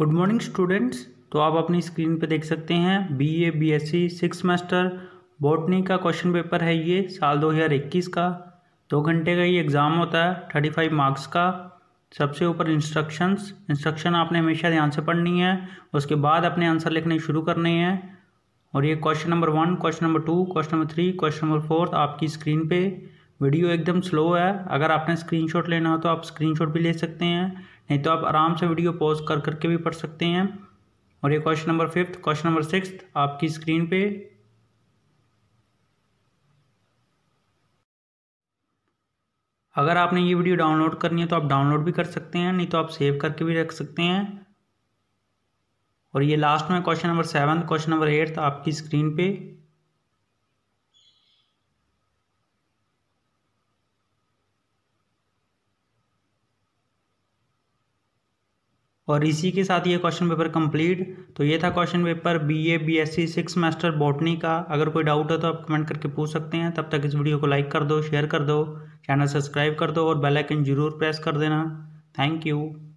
good morning students तो आप अपनी स्क्रीन पर देख सकते हैं B A B S C six semester botany का क्वेश्चन पेपर है ये साल 2021 का दो घंटे का ये एग्ज़ाम होता है थर्टी फाइव मार्क्स का सबसे ऊपर इंस्ट्रक्शंस इंस्ट्रक्शन आपने हमेशा ध्यान से पढ़नी है उसके बाद अपने आंसर लिखने शुरू करने हैं और ये question number one question number two question number three question number fourth आपकी स्क्रीन पर वीडियो एकदम स्लो है अगर आपने स्क्रीनशॉट लेना हो तो आप स्क्रीनशॉट भी ले सकते हैं नहीं तो आप आराम से वीडियो पॉज कर करके भी पढ़ सकते हैं और ये question number fifth question number six आपकी स्क्रीन पे अगर आपने ये वीडियो डाउनलोड करनी है तो आप डाउनलोड भी कर सकते हैं नहीं तो आप सेव करके भी रख सकते हैं और ये लास्ट में question number seven question number eighth आपकी स्क्रीन पे और इसी के साथ ये क्वेश्चन पेपर कंप्लीट तो ये था question paper B A B S C six master botany का अगर कोई डाउट है तो आप कमेंट करके पूछ सकते हैं तब तक इस वीडियो को लाइक कर दो शेयर कर दो चैनल सब्सक्राइब कर दो और बेल आइकन जरूर प्रेस कर देना थैंक यू